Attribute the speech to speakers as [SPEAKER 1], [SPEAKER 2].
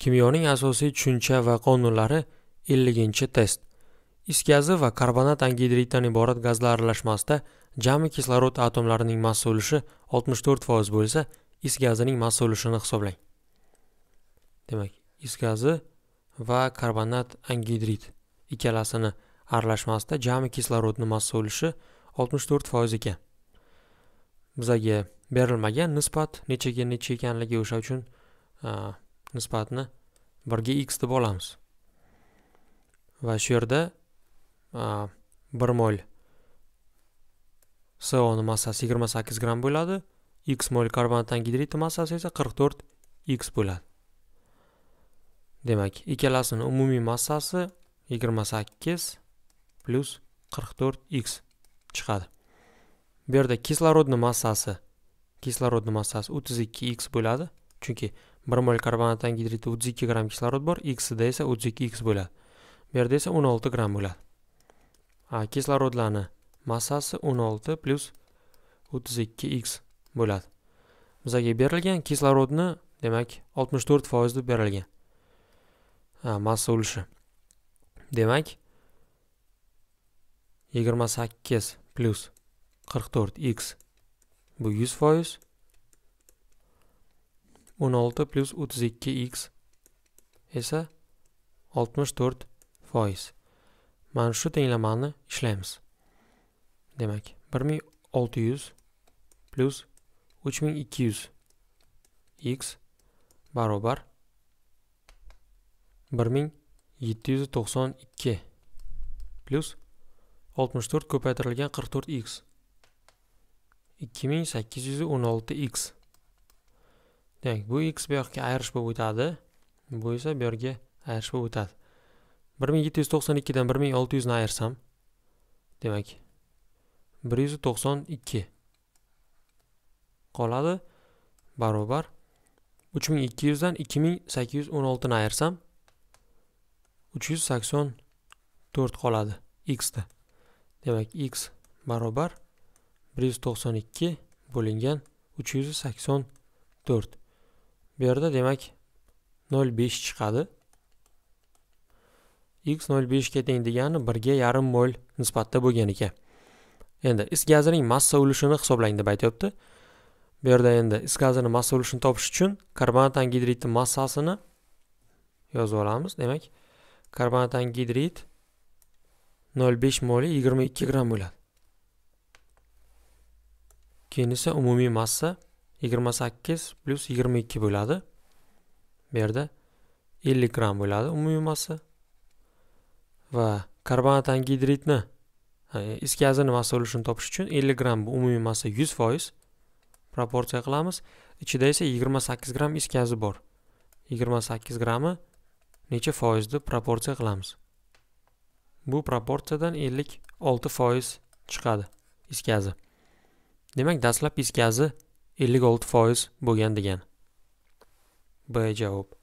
[SPEAKER 1] kimyoning asosiy tushuncha va qonunlari 50 test is gazi va karbonat angidriddan iborat gazlar aralashmasida jami kislorod atomlarining massa ulushi 64% bo'lsa is gazining massa ulushini hisoblang demak is gazi va karbonat angidrid ikkalasini aralashmasida jami kislorodni massa ulushi 64% ekan bizaga berilmagan nisbat nechaga necha ekanligi o'sha uchun nisbatni birga x deb olamiz va shu yerda bir mol so massasi yigirma sakkiz gramm bo'ladi x mol karbonat angidrid massasi esa qirq to'rt x bo'ladi demak ikkalasini umumiy massasi yigirma sakkiz plyus qirq to'rt x chiqadi bu yerda kislorodni massasi kislorodni massasi o'ttiz ikki x bo'ladi chunki bir mol karbonatdan gidridda o'ttiz ikki gramm kislorod bor xida esa o'ttiz ikki x bo'ladi bu yerda esa o'n olti gramm bo'ladi kislorodlarni massasi o'n olti plyus o'ttiz ikki x bo'ladi bizga berilgan kislorodni demak oltmish to'rt foiz deb berilgan massa ulushi demak yigirma sakkiz plyus qirq to'rt x bu yuz foiz 16 plus 32x esa 64 faiz. Mana shu tenglamani ishlaymiz. Demak, 1600 plus 3200 x barobar 1792 plus 64 ko'paytirilgan 44x 2816x demak bu x bu yoqqa ayirish bo'lib o'tadi bu esa bu yerga ayirish bo'lib o'tadi bir ming yetti yuz to'qson ikkidan bir ming olti yuzni ayirsam demak bir yuz to'qson ikki qoladi barobar uch ming ikki yuzdan ikki ming sakkiz yuz o'n oltini ayirsam uch yuz sakson to'rt qoladi xda demak x barobar bir yuz to'qson ikki bo'lingan uch yuz sakson to'rt bu yerda demak 0.5 chiqadi x 0.5 ga teng degani birga yarim mol nisbatda bo'lgan ekan endi is gazining massa ulushini hisoblang deb aytyapti bu yerda endi is gazini massa ulushini topish uchun karbonat angidridni massasini yozib olamiz demak karbonat angidrid 0.5 moli 22 gramm bo'ladi keyin esa umumiy massa 28 plus 22 bo'ladi. Bu yerda 50 gram bo'ladi umumiy massa. Va karbonat angidritni is gazi nimasi bo'lishini topish uchun 50 gram bu umumiy massa 100% proporsiya qilamiz. Ichida esa 28 gram is gazi bor. 28 grammi necha foizni proporsiya qilamiz. Bu proporsiyadan 56% chiqadi is gazi. Demak, dastlab is gazi ellik olti foiz bo'lgan degan b javob